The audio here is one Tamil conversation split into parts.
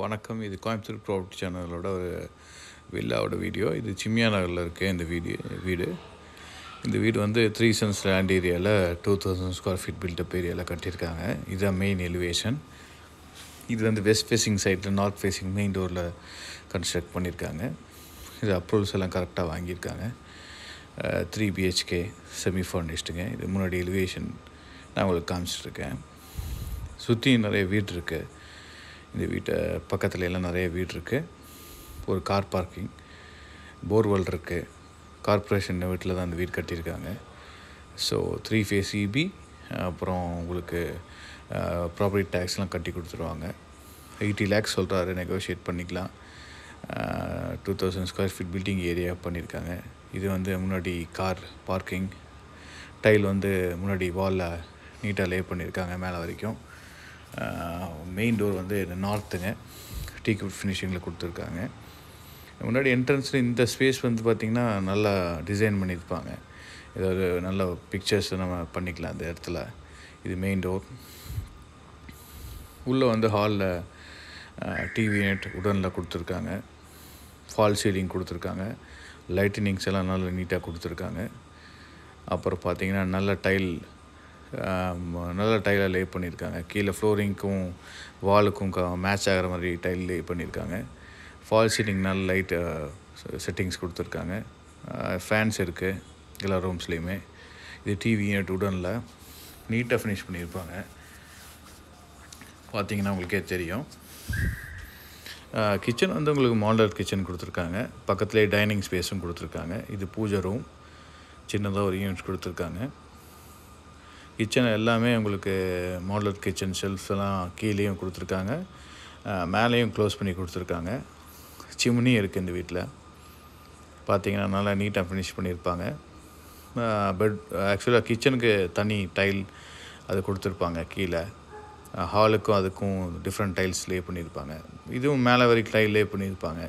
வணக்கம் இது கோயம்புத்தூர் ப்ராப்பர்ட்டி சேனலோட ஒரு வில்லாவோட வீடியோ இது சிம்மியா நகரில் இருக்க இந்த வீடியோ வீடு இந்த வீடு வந்து த்ரீ சென்ஸ் லேண்ட் ஏரியாவில் two thousand square feet built up ஏரியாவில் கட்டியிருக்காங்க இதுதான் மெயின் எலிவேஷன் இது வந்து வெஸ்ட் ஃபேஸிங் சைடில் நார்த் ஃபேஸிங் மெயின் டோரில் கன்ஸ்ட்ரக்ட் பண்ணியிருக்காங்க இது அப்ரூவல்ஸ் எல்லாம் கரெக்டாக வாங்கியிருக்காங்க த்ரீ பிஹெச்கே செமி ஃபர்னிஷ்டுங்க இது முன்னாடி எலிவேஷன் நான் உங்களுக்கு காமிச்சிட்ருக்கேன் சுற்றியும் நிறைய வீடு இருக்குது இந்த வீட்டை பக்கத்தில் எல்லாம் நிறைய வீடு இருக்குது ஒரு கார் பார்க்கிங் போர்வெல் இருக்குது கார்பரேஷன் வீட்டில் தான் அந்த வீடு கட்டியிருக்காங்க ஸோ த்ரீ ஃபேஸ் இபி அப்புறம் உங்களுக்கு ப்ராப்பர்ட்டி டேக்ஸ்லாம் கட்டி கொடுத்துருவாங்க எயிட்டி லேக்ஸ் சொல்கிறாரு நெகோஷியேட் பண்ணிக்கலாம் two thousand square feet building area பண்ணியிருக்காங்க இது வந்து முன்னாடி கார் பார்க்கிங் டைல் வந்து முன்னாடி வாலில் நீட்டாக லே பண்ணியிருக்காங்க மேலே வரைக்கும் மெயின் டோர் வந்து நார்த்துங்க டீ குட் ஃபினிஷிங்கில் கொடுத்துருக்காங்க முன்னாடி என்ட்ரன்ஸில் இந்த ஸ்பேஸ் வந்து பார்த்திங்கன்னா நல்லா டிசைன் பண்ணியிருப்பாங்க ஏதாவது நல்ல பிக்சர்ஸ் நம்ம பண்ணிக்கலாம் அந்த இடத்துல இது மெயின் டோர் உள்ளே வந்து ஹாலில் டிவி நெட் உடனில் கொடுத்துருக்காங்க ஃபால் சீலிங் கொடுத்துருக்காங்க லைட்டினிங்ஸ் எல்லாம் நல்லா நீட்டாக கொடுத்துருக்காங்க அப்புறம் பார்த்திங்கன்னா நல்ல டைல் நல்ல டைலாக லே பண்ணியிருக்காங்க கீழே ஃப்ளோரிங்க்கும் வாலுக்கும் மேட்ச் ஆகிற மாதிரி டைல் லே பண்ணியிருக்காங்க ஃபால் சீட்டிங் நல்ல லைட் செட்டிங்ஸ் கொடுத்துருக்காங்க ஃபேன்ஸ் இருக்குது எல்லா ரூம்ஸ்லேயுமே இது டிவி யூனிட் உடனில் நீட்டாக ஃபினிஷ் பண்ணியிருப்பாங்க பார்த்தீங்கன்னா உங்களுக்கே தெரியும் கிச்சன் வந்து உங்களுக்கு மாடலர் கிச்சன் கொடுத்துருக்காங்க பக்கத்துலேயே டைனிங் ஸ்பேஸும் கொடுத்துருக்காங்க இது பூஜை ரூம் சின்னதாக ஒரு யூனிட் கொடுத்துருக்காங்க கிச்சன் எல்லாமே உங்களுக்கு மாடலர் கிச்சன் ஷெல்ஃப்ஸ் எல்லாம் கீழேயும் கொடுத்துருக்காங்க மேலேயும் க்ளோஸ் பண்ணி கொடுத்துருக்காங்க சிம்னி இருக்குது இந்த வீட்டில் பார்த்தீங்கன்னா நல்லா நீட்டாக ஃபினிஷ் பண்ணியிருப்பாங்க பெட் ஆக்சுவலாக கிச்சனுக்கு தனி டைல் அது கொடுத்துருப்பாங்க கீழே ஹாலுக்கும் அதுக்கும் டிஃப்ரெண்ட் டைல்ஸ் லே பண்ணியிருப்பாங்க இதுவும் மேலே வரைக்கும் டைல் லே பண்ணியிருப்பாங்க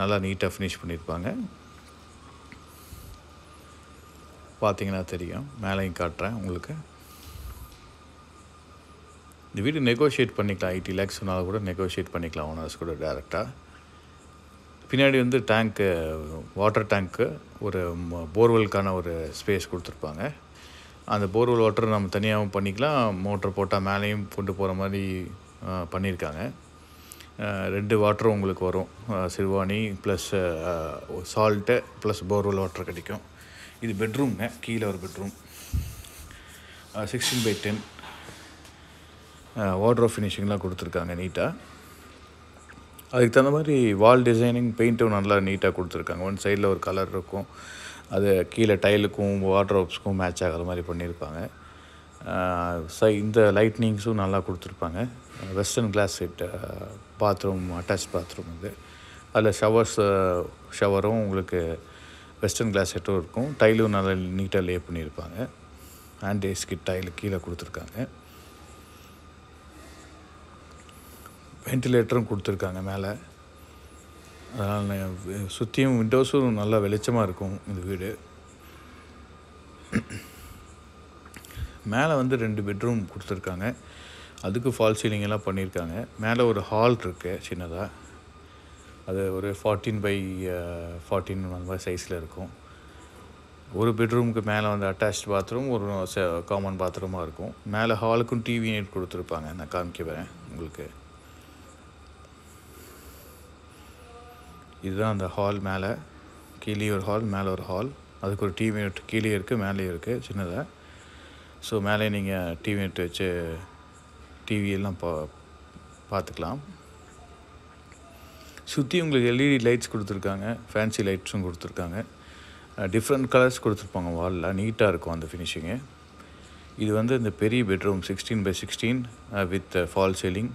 நல்லா நீட்டாக ஃபினிஷ் பண்ணியிருப்பாங்க பார்த்தீங்கன்னா தெரியும் மேலேயும் காட்டுறேன் உங்களுக்கு இந்த வீடு நெகோஷியேட் பண்ணிக்கலாம் எயிட்டி லேக்ஸ் சொன்னாலும் கூட நெகோஷியேட் பண்ணிக்கலாம் ஓனர்ஸ் கூட டேரெக்டாக பின்னாடி வந்து டேங்க்கு வாட்டர் டேங்க்கு ஒரு போர்வெல்க்கான ஒரு ஸ்பேஸ் கொடுத்துருப்பாங்க அந்த போர்வெல் வாட்டர் நம்ம தனியாகவும் பண்ணிக்கலாம் மோட்டர் போட்டால் மேலேயும் கொண்டு போகிற மாதிரி பண்ணியிருக்காங்க ரெண்டு வாட்டரும் உங்களுக்கு வரும் Siruvani plus salt plus borewell water கிடைக்கும் இது பெட்ரூம்ங்க கீழே ஒரு bedroom sixteen by ten wardrobe ஃபினிஷிங்லாம் கொடுத்துருக்காங்க நீட்டாக அதுக்கு தகுந்த மாதிரி வால் டிசைனிங் பெயிண்ட்டும் நல்லா நீட்டாக கொடுத்துருக்காங்க ஒன் சைடில் ஒரு கலர் இருக்கும் அது கீழே டைலுக்கும் வாட்ரோப்ஸ்க்கும் மேட்ச் ஆகிற மாதிரி பண்ணியிருப்பாங்க சை இந்த லைட்னிங்ஸும் நல்லா கொடுத்துருப்பாங்க western closet set bathroom attach bathroom இது அதில் ஷவர்ஸ் ஷவரும் உங்களுக்கு வெஸ்டர்ன் கிளாஸ் செட்டும் இருக்கும் டைலும் நல்லா நீட்டாக லே பண்ணியிருப்பாங்க ஹேண்ட் டேஸ்க்கு டைல் கீழே கொடுத்துருக்காங்க வென்டிலேட்டரும் கொடுத்துருக்காங்க மேலே அதனால் சுற்றியும் விண்டோஸும் நல்லா வெளிச்சமாக இருக்கும் இந்த வீடு மேலே வந்து ரெண்டு பெட்ரூம் கொடுத்துருக்காங்க அதுக்கு ஃபால் சீலிங்கெல்லாம் பண்ணியிருக்காங்க மேலே ஒரு ஹால் இருக்குது சின்னதாக அது ஒரு ஃபார்ட்டின் பை ஃபார்ட்டின் அந்த மாதிரி சைஸில் இருக்கும் ஒரு பெட்ரூமுக்கு மேலே வந்து அட்டாச் பாத்ரூம் ஒரு காமன் பாத்ரூமாக இருக்கும் மேலே ஹாலுக்கும் டிவி நைட் கொடுத்துருப்பாங்க நான் காமிக்க வரேன் உங்களுக்கு இதுதான் அந்த ஹால் மேலே கீழே ஒரு ஹால் மேலே ஒரு ஹால் அதுக்கு ஒரு டிவி நெட் கீழே இருக்குது மேலேயும் இருக்குது சின்னதாக ஸோ மேலே நீங்கள் டிவி நெட் வச்சு டிவியெல்லாம் பா பார்த்துக்கலாம் சுற்றி உங்களுக்கு எல்இடி லைட்ஸ் e கொடுத்துருக்காங்க ஃபேன்சி லைட்ஸும் கொடுத்துருக்காங்க டிஃப்ரெண்ட் கலர்ஸ் கொடுத்துருப்பாங்க வாலில் நீட்டாக இருக்கும் அந்த ஃபினிஷிங்கு இது வந்து இந்த பெரிய bedroom sixteen by sixteen with false ceiling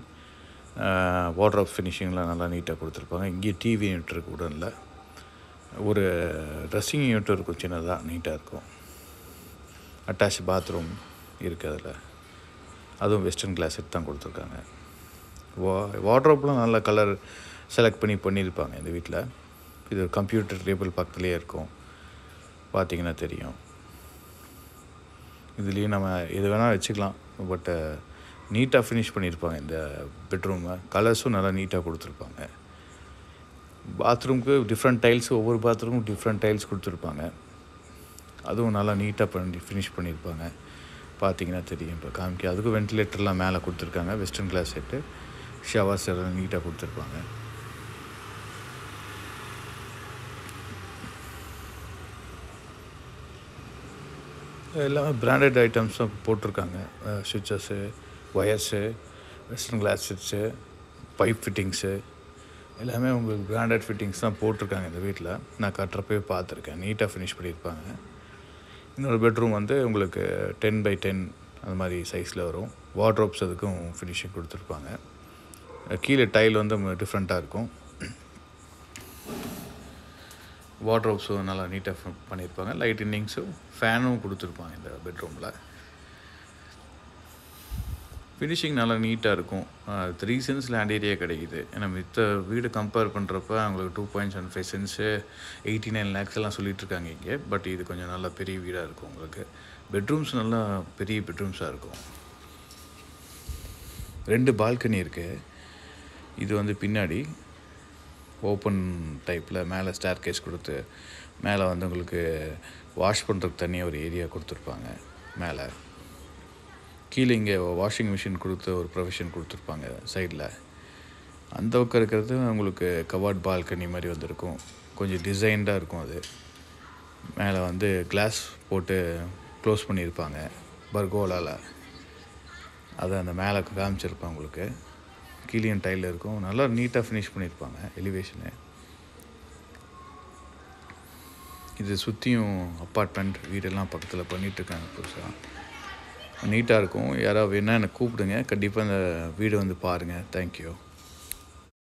wardrobe ஃபினிஷிங்லாம் நல்லா நீட்டாக கொடுத்துருப்பாங்க இங்கேயும் டிவி யூனிட் இருக்கு உடனில் ஒரு ட்ரெஸ்ஸிங் யூனிட் இருக்கும் சின்னதாக நீட்டாக இருக்கும் அட்டாச் பாத்ரூம் இருக்குது அதில் அதுவும் வெஸ்டர்ன் கிளாஸ் தான் கொடுத்துருக்காங்க வா வாட்ரோப்லாம் நல்ல கலர் செலக்ட் பண்ணி பண்ணியிருப்பாங்க இந்த வீட்டில் இது ஒரு கம்ப்யூட்டர் டேபிள் பக்கத்துலேயே இருக்கும் பார்த்திங்கன்னா தெரியும் இதுலேயும் நம்ம எது வேணால் வச்சுக்கலாம் பட்டு நீட்டாக ஃபினிஷ் பண்ணியிருப்பாங்க இந்த பெட்ரூமை கலர்ஸும் நல்லா நீட்டாக கொடுத்துருப்பாங்க பாத்ரூம்க்கு டிஃப்ரெண்ட் டைல்ஸ் ஒவ்வொரு பாத்ரூமும் டிஃப்ரெண்ட் டைல்ஸ் கொடுத்துருப்பாங்க அதுவும் நல்லா நீட்டாக பண்ணி ஃபினிஷ் பண்ணியிருப்பாங்க பார்த்தீங்கன்னா தெரியும் இப்போ காமிக்க அதுக்கும் வென்டிலேட்டர்லாம் மேலே கொடுத்துருக்காங்க வெஸ்டர்ன் கிளாஸ் செட்டு ஷவர்ஸ் எல்லாம் நீட்டாக கொடுத்துருப்பாங்க எல்லாமே பிராண்டட் ஐட்டம்ஸும் போட்டிருக்காங்க சுவிட்சஸ்ஸு wires western closet sets pipe fittings எல்லாமே உங்களுக்கு பிராண்டட் ஃபிட்டிங்ஸ் தான் போட்டிருக்காங்க இந்த வீட்டில் நான் கட்டுறப்பே பார்த்துருக்கேன் நீட்டாக ஃபினிஷ் பண்ணியிருப்பாங்க இன்னொரு பெட்ரூம் வந்து உங்களுக்கு டென் பை டென் அந்த மாதிரி சைஸில் வரும் வாட்ரோப்ஸ் அதுக்கும் ஃபினிஷிங் கொடுத்துருப்பாங்க கீழே டைல் வந்து டிஃப்ரெண்ட்டாக இருக்கும் வாட்ரோப்ஸும் நல்லா நீட்டாக பண்ணியிருப்பாங்க லைட் இன்னிங்ஸும் ஃபேனும் கொடுத்துருப்பாங்க இந்த பெட்ரூமில் ஃபினிஷிங் நல்லா நீட்டாக இருக்கும் த்ரீ சென்ஸ் லேண்ட் ஏரியா கிடைக்குது ஏன்னா மித்த வீடு கம்பேர் பண்ணுறப்ப அவங்களுக்கு two point seven five cents eighty nine lakhs எல்லாம் சொல்லிகிட்ருக்காங்க இங்கே பட் இது கொஞ்சம் நல்லா பெரிய வீடாக இருக்கும் உங்களுக்கு பெட்ரூம்ஸ் நல்லா பெரிய பெட்ரூம்ஸாக இருக்கும் ரெண்டு பால்கனி இருக்குது இது வந்து பின்னாடி ஓப்பன் டைப்பில் மேலே ஸ்டேர் கேஸ் கொடுத்து மேலே வந்து உங்களுக்கு வாஷ் பண்ணுறதுக்கு தனியாக ஒரு ஏரியா கொடுத்துருப்பாங்க மேலே கீழே இங்கே வாஷிங் மிஷின் கொடுத்து ஒரு ப்ரொஃபஷன் கொடுத்துருப்பாங்க சைடில் அந்த பக்கம் இருக்கிறது உங்களுக்கு கவாட் பால்கனி மாதிரி வந்திருக்கும் கொஞ்சம் டிசைன்டாக இருக்கும் அது மேலே வந்து கிளாஸ் போட்டு க்ளோஸ் பண்ணியிருப்பாங்க பர்கோலாவில் அதை அந்த மேலே காமிச்சிருப்பேன் உங்களுக்கு கீழியன் டைலில் இருக்கும் நல்லா நீட்டாக ஃபினிஷ் பண்ணியிருப்பாங்க எலிவேஷனு இது சுற்றியும் அப்பார்ட்மெண்ட் வீடெல்லாம் பக்கத்தில் பண்ணிகிட்ருக்காங்க புதுசாக நீட்டாக இருக்கும் யாராவது வேணால் என்னை கூப்பிடுங்க கண்டிப்பாக இந்த வீடு வந்து பாருங்கள் தேங்க்யூ